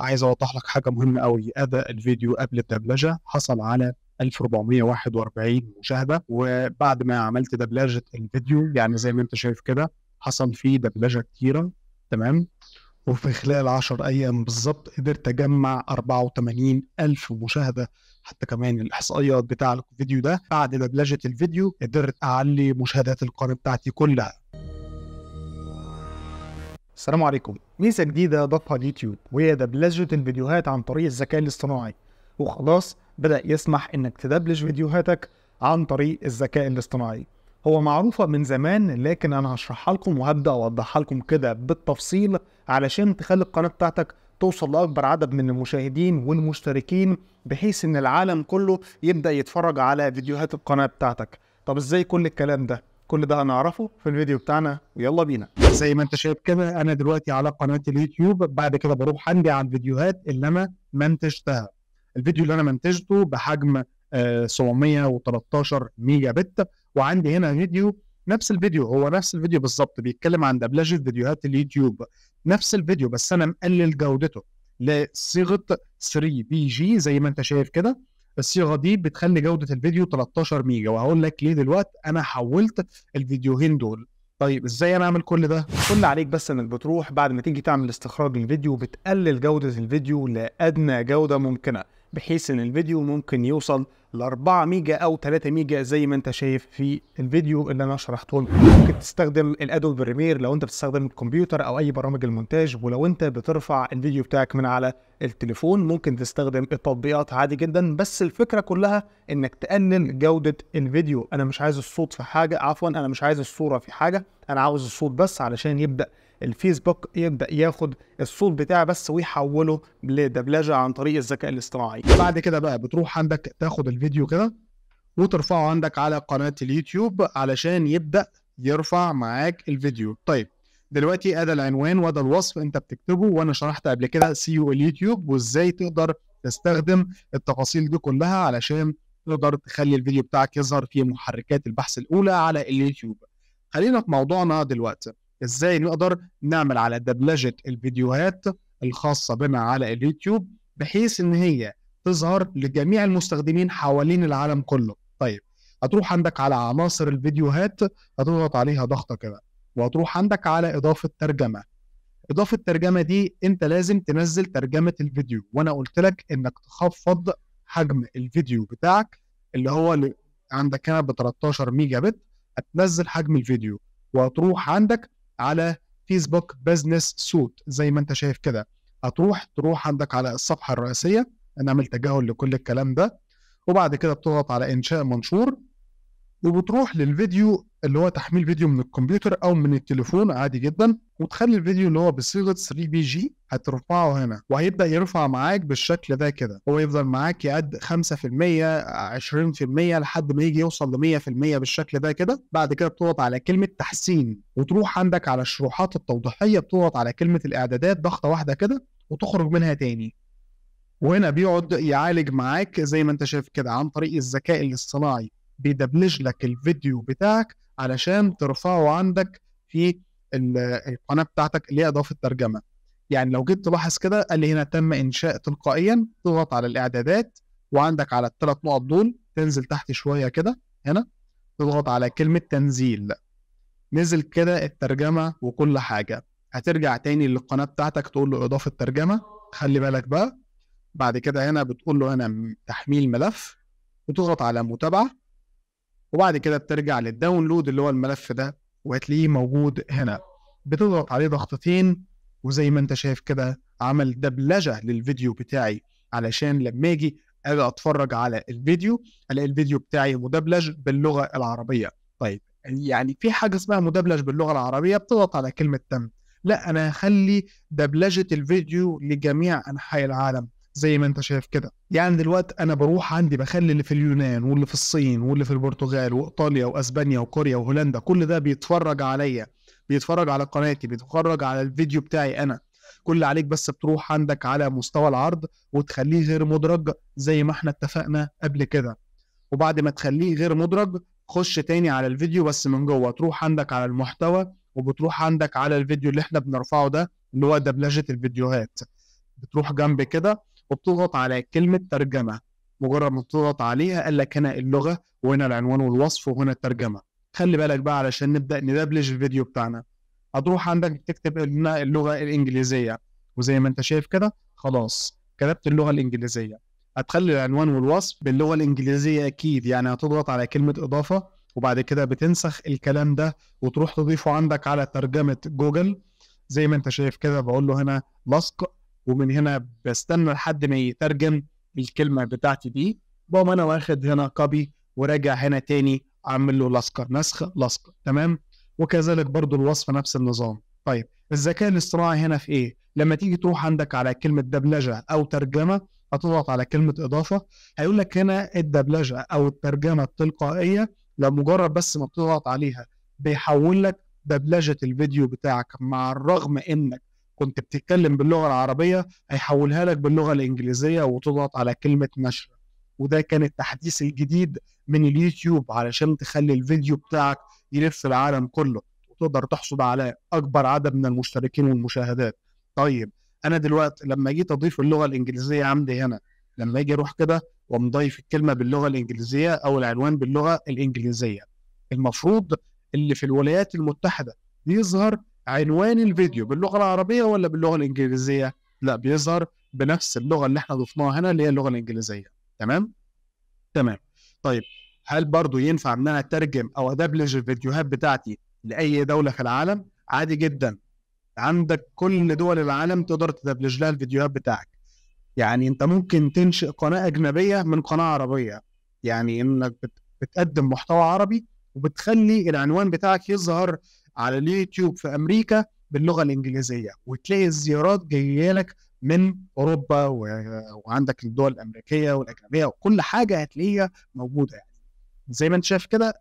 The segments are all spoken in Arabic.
عايز اوضح لك حاجه مهمه قوي هذا الفيديو قبل الدبلجه حصل على 1441 مشاهده وبعد ما عملت دبلجه الفيديو يعني زي ما انت شايف كده حصل فيه دبلجه كتيره تمام وفي خلال 10 ايام بالظبط قدرت اجمع 84 الف مشاهده حتى كمان الاحصائيات بتاع الفيديو ده بعد دبلجه الفيديو قدرت اعلي مشاهدات القناه بتاعتي كلها السلام عليكم ميزة جديدة ضافها اليوتيوب وهي دبلجة الفيديوهات عن طريق الذكاء الاصطناعي وخلاص بدأ يسمح انك تدبلج فيديوهاتك عن طريق الذكاء الاصطناعي هو معروفة من زمان لكن انا هشرحها لكم وهبدأ اوضحها لكم كده بالتفصيل علشان تخلي القناة بتاعتك توصل لأكبر عدد من المشاهدين والمشتركين بحيث ان العالم كله يبدأ يتفرج على فيديوهات القناة بتاعتك طب ازاي كل الكلام ده كل ده هنعرفه في الفيديو بتاعنا ويلا بينا زي ما انت شايف كده انا دلوقتي على قناه اليوتيوب بعد كده بروح عندي على الفيديوهات اللي انا منتجتها الفيديو اللي انا منتجته بحجم 713 آه، ميجا بت وعندي هنا فيديو نفس الفيديو هو نفس الفيديو بالظبط بيتكلم عن دبلجه فيديوهات اليوتيوب نفس الفيديو بس انا مقلل جودته لصيغه 3 بي جي زي ما انت شايف كده الصيغه دي بتخلي جوده الفيديو 13 ميجا وهقول لك ليه دلوقتي انا حولت الفيديوهين دول طيب ازاي انا اعمل كل ده كل عليك بس انك بتروح بعد ما تيجي تعمل استخراج الفيديو بتقلل جوده الفيديو لادنى جوده ممكنه بحيث ان الفيديو ممكن يوصل ل 4 ميجا او 3 ميجا زي ما انت شايف في الفيديو اللي انا شرحته ممكن تستخدم الادوب بريمير لو انت بتستخدم الكمبيوتر او اي برامج المونتاج ولو انت بترفع الفيديو بتاعك من على التليفون ممكن تستخدم التطبيقات عادي جدا بس الفكره كلها انك تقلل جوده الفيديو انا مش عايز الصوت في حاجه عفوا انا مش عايز الصوره في حاجه انا عاوز الصوت بس علشان يبدا الفيسبوك يبدا ياخد الصوت بتاعه بس ويحوله لدبلجه عن طريق الذكاء الاصطناعي بعد كده بقى بتروح عندك تاخد الفيديو كده وترفعه عندك على قناه اليوتيوب علشان يبدا يرفع معاك الفيديو طيب دلوقتي ادي العنوان وادى الوصف انت بتكتبه وانا شرحت قبل كده سيو اليوتيوب وازاي تقدر تستخدم التفاصيل دي كلها علشان تقدر تخلي الفيديو بتاعك يظهر في محركات البحث الاولى على اليوتيوب خلينا في موضوعنا دلوقتي ازاي نقدر نعمل على دبلجه الفيديوهات الخاصه بنا على اليوتيوب بحيث ان هي تظهر لجميع المستخدمين حوالين العالم كله طيب هتروح عندك على عناصر الفيديوهات هتضغط عليها ضغطه كده وهتروح عندك على اضافه ترجمه اضافه الترجمه دي انت لازم تنزل ترجمه الفيديو وانا قلت لك انك تخفض حجم الفيديو بتاعك اللي هو اللي عندك هنا ب 13 ميجا بت هتنزل حجم الفيديو وهتروح عندك على فيسبوك بزنس سوت زي ما انت شايف كده هتروح تروح عندك على الصفحه الرئيسيه نعمل تجاهل لكل الكلام ده وبعد كده بتضغط على انشاء منشور وبتروح للفيديو اللي هو تحميل فيديو من الكمبيوتر او من التليفون عادي جدا وتخلي الفيديو اللي هو بصيغه 3 بي جي هترفعه هنا وهيبدا يرفع معاك بالشكل ده كده هو يفضل معاك يقد 5% 20% لحد ما يجي يوصل ل 100% بالشكل ده كده بعد كده بتضغط على كلمه تحسين وتروح عندك على الشروحات التوضيحيه بتضغط على كلمه الاعدادات ضغطه واحده كده وتخرج منها تاني وهنا بيقعد يعالج معاك زي ما انت شايف كده عن طريق الذكاء الاصطناعي بيدبلج لك الفيديو بتاعك علشان ترفعه عندك في القناه بتاعتك اللي هي اضافه ترجمه يعني لو جيت تلاحظ كده قال لي هنا تم انشاء تلقائيا تضغط على الاعدادات وعندك على الثلاث نقط دول تنزل تحت شويه كده هنا تضغط على كلمه تنزيل نزل كده الترجمه وكل حاجه هترجع تاني للقناه بتاعتك تقول له اضافه ترجمه خلي بالك بقى بعد كده هنا بتقول له هنا تحميل ملف وتضغط على متابعه وبعد كده بترجع للداونلود اللي هو الملف ده وهتلاقيه موجود هنا بتضغط عليه ضغطتين وزي ما انت شايف كده عمل دبلجه للفيديو بتاعي علشان لما اجي اجي اتفرج على الفيديو الاقي الفيديو بتاعي مدبلج باللغه العربيه طيب يعني في حاجه اسمها مدبلج باللغه العربيه بتضغط على كلمه تم لا انا هخلي دبلجه الفيديو لجميع انحاء العالم زي ما انت شايف كده يعني دلوقتي انا بروح عندي بخلي اللي في اليونان واللي في الصين واللي في البرتغال وايطاليا واسبانيا وكوريا وهولندا كل ده بيتفرج عليا بيتفرج على قناتي بيتفرج على الفيديو بتاعي انا كل اللي عليك بس بتروح عندك على مستوى العرض وتخليه غير مدرج زي ما احنا اتفقنا قبل كده وبعد ما تخليه غير مدرج خش تاني على الفيديو بس من جوه تروح عندك على المحتوى وبتروح عندك على الفيديو اللي احنا بنرفعه ده اللي هو دبلجة الفيديوهات بتروح جنب كده وبتضغط على كلمه ترجمه مجرد ما بتضغط عليها قال لك هنا اللغه وهنا العنوان والوصف وهنا الترجمه خلي بالك بقى علشان نبدا ندبلج الفيديو بتاعنا هتروح عندك تكتب لنا اللغه الانجليزيه وزي ما انت شايف كده خلاص كتبت اللغه الانجليزيه هتخلي العنوان والوصف باللغه الانجليزيه اكيد يعني هتضغط على كلمه اضافه وبعد كده بتنسخ الكلام ده وتروح تضيفه عندك على ترجمه جوجل زي ما انت شايف كده بقول له هنا لصق ومن هنا بستنى لحد ما يترجم الكلمه بتاعتي دي بقوم انا واخد هنا كوبي وراجع هنا تاني اعمل له لصقه نسخ لصقه تمام وكذلك برضو الوصف نفس النظام طيب الذكاء الاصطناعي هنا في ايه لما تيجي تروح عندك على كلمه دبلجه او ترجمه هتضغط على كلمه اضافه هيقول لك هنا الدبلجه او الترجمه التلقائيه لمجرد بس ما بتضغط عليها بيحول لك دبلجه الفيديو بتاعك مع الرغم انك كنت بتتكلم باللغه العربيه هيحولها لك باللغه الانجليزيه وتضغط على كلمه نشر وده كان التحديث الجديد من اليوتيوب علشان تخلي الفيديو بتاعك يلف العالم كله وتقدر تحصل على اكبر عدد من المشتركين والمشاهدات طيب انا دلوقتي لما جيت اضيف اللغه الانجليزيه عندي هنا لما اجي اروح كده ومضيف الكلمه باللغه الانجليزيه او العنوان باللغه الانجليزيه المفروض اللي في الولايات المتحده يظهر عنوان الفيديو باللغه العربيه ولا باللغه الانجليزيه لا بيظهر بنفس اللغه اللي احنا ضفناها هنا اللي هي اللغه الانجليزيه تمام تمام طيب هل برضو ينفع ان انا اترجم او ادبلج الفيديوهات بتاعتي لاي دوله في العالم عادي جدا عندك كل دول العالم تقدر تدبلج لها الفيديوهات بتاعك يعني انت ممكن تنشئ قناه اجنبيه من قناه عربيه يعني انك بتقدم محتوى عربي وبتخلي العنوان بتاعك يظهر على اليوتيوب في امريكا باللغه الانجليزيه وتلاقي الزيارات جايه لك من اوروبا و... وعندك الدول الامريكيه والاجنبيه وكل حاجه هتلاقيها موجوده يعني زي ما انت شايف كده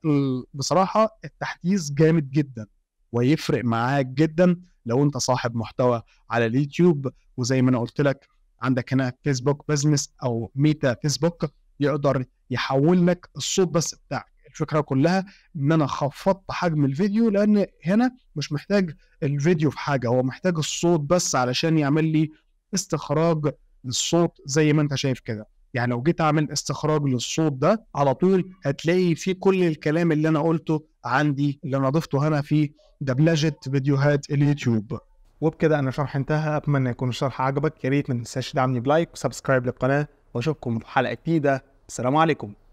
بصراحه التحديث جامد جدا ويفرق معاك جدا لو انت صاحب محتوى على اليوتيوب وزي ما انا قلت لك عندك هنا فيسبوك بزنس او ميتا فيسبوك يقدر يحول لك الصوت بس بتاعك الفكره كلها ان انا خفضت حجم الفيديو لان هنا مش محتاج الفيديو في حاجه هو محتاج الصوت بس علشان يعمل لي استخراج للصوت زي ما انت شايف كده يعني لو جيت اعمل استخراج للصوت ده على طول هتلاقي في كل الكلام اللي انا قلته عندي اللي انا ضفته هنا في دبلجه فيديوهات اليوتيوب وبكده انا شرح انتهى اتمنى يكون الشرح عجبك يا ريت ما تنساش تدعمني بلايك وسبسكرايب للقناه واشوفكم في حلقه جديده السلام عليكم